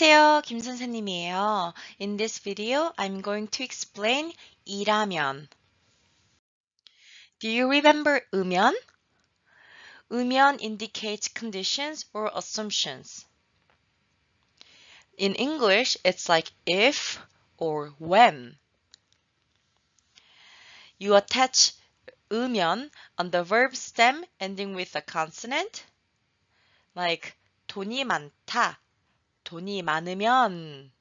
안녕하세요. 김선생님이에요. In this video, I'm going to explain 이라면. Do you remember 음연? 음연 indicates conditions or assumptions. In English, it's like if or when. You attach 음연 on the verb stem ending with a consonant, like 돈이 많다 돈이 많으면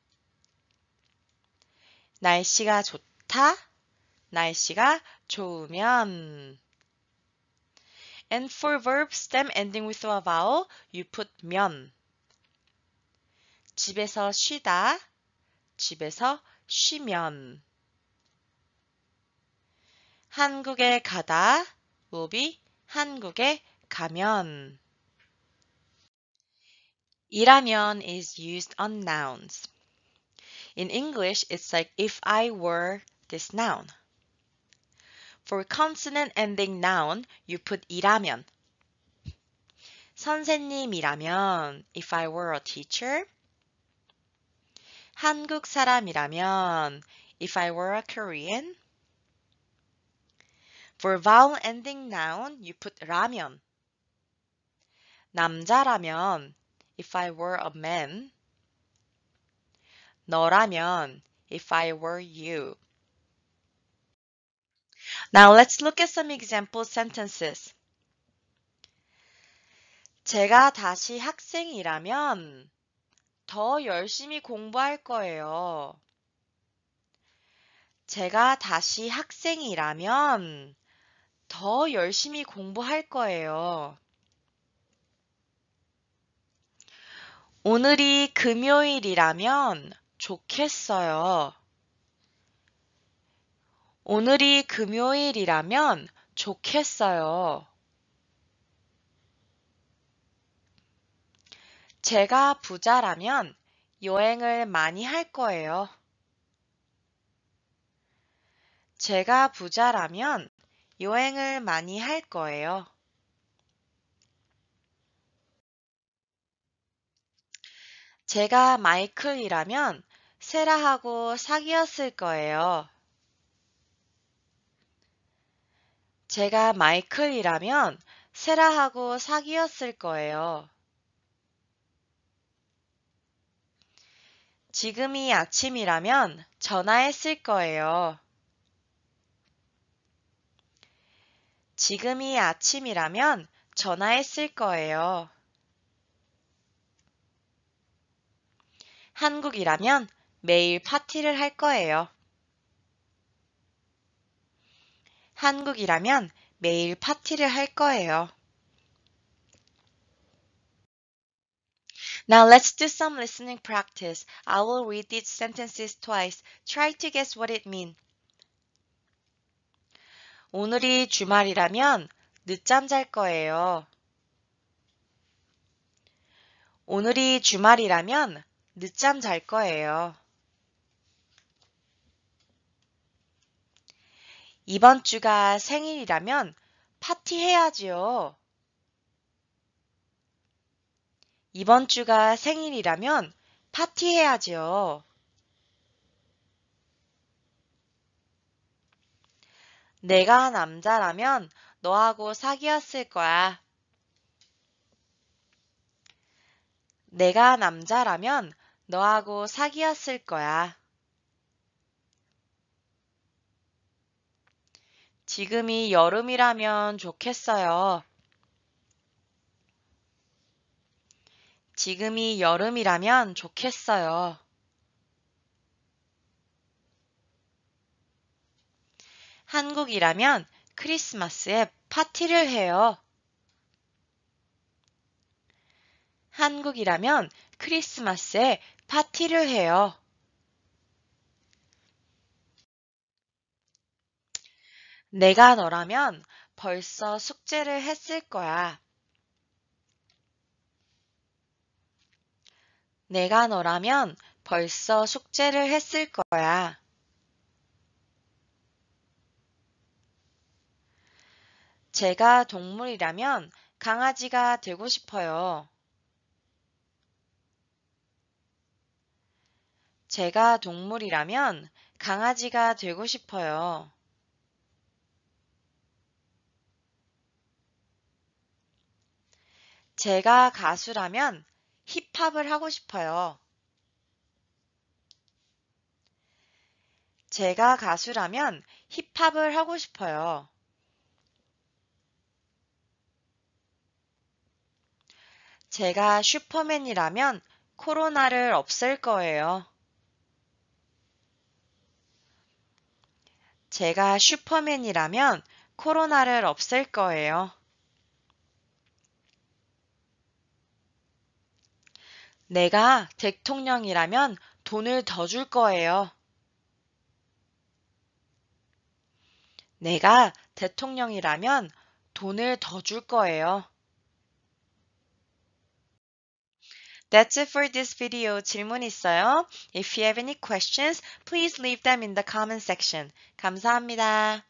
날씨가 좋다, 날씨가 좋으면 And for verb stem ending with a vowel, you put 면. 집에서 쉬다, 집에서 쉬면. 한국에 가다, will be 한국에 가면. 이라면 is used on nouns. In English, it's like if I were this noun. For consonant ending noun, you put 이라면. 선생님이라면 if I were a teacher. 한국 사람이라면 if I were a Korean. For vowel ending noun, you put 라면. 남자라면 if I were a man. 너라면 if I were you. Now let's look at some example sentences. 제가 다시 학생이라면 더 열심히 공부할 거예요. 제가 다시 학생이라면 더 열심히 공부할 거예요. 오늘이 금요일이라면 좋겠어요. 오늘이 금요일이라면 좋겠어요. 제가 부자라면 여행을 많이 할 거예요. 제가 부자라면 여행을 많이 할 거예요. 제가 마이클이라면 세라하고 사귀었을 거예요. 제가 마이클이라면 세라하고 사귀었을 거예요. 지금이 아침이라면 전화했을 거예요. 지금이 아침이라면 전화했을 거예요. 한국이라면 매일 파티를 할 거예요. 한국이라면 매일 파티를 할 거예요. Now let's do some listening practice. I will read these sentences twice. Try to guess what it means. 오늘이 주말이라면 늦잠 잘 거예요. 오늘이 주말이라면 늦잠 잘 거예요. 이번 주가 생일이라면 파티해야지요. 이번 주가 생일이라면 파티해야지요. 내가 남자라면 너하고 사귀었을 거야. 내가 남자라면 너하고 사귀었을 거야. 지금이 여름이라면 좋겠어요. 지금이 여름이라면 좋겠어요. 한국이라면 크리스마스에 파티를 해요. 한국이라면 크리스마스에 파티를 해요. 내가 너라면 벌써 숙제를 했을 거야. 내가 너라면 벌써 숙제를 했을 거야. 제가 동물이라면 강아지가 되고 싶어요. 제가 동물이라면 강아지가 되고 싶어요. 제가 가수라면 힙합을 하고 싶어요. 제가 가수라면 힙합을 하고 싶어요. 제가 슈퍼맨이라면 코로나를 없앨 거예요. 제가 슈퍼맨이라면 코로나를 없앨 거예요. 내가 대통령이라면 돈을 더 줄 거예요. 내가 대통령이라면 돈을 더 줄 거예요. That's it for this video. 질문 있어요? If you have any questions, please leave them in the comment section. 감사합니다.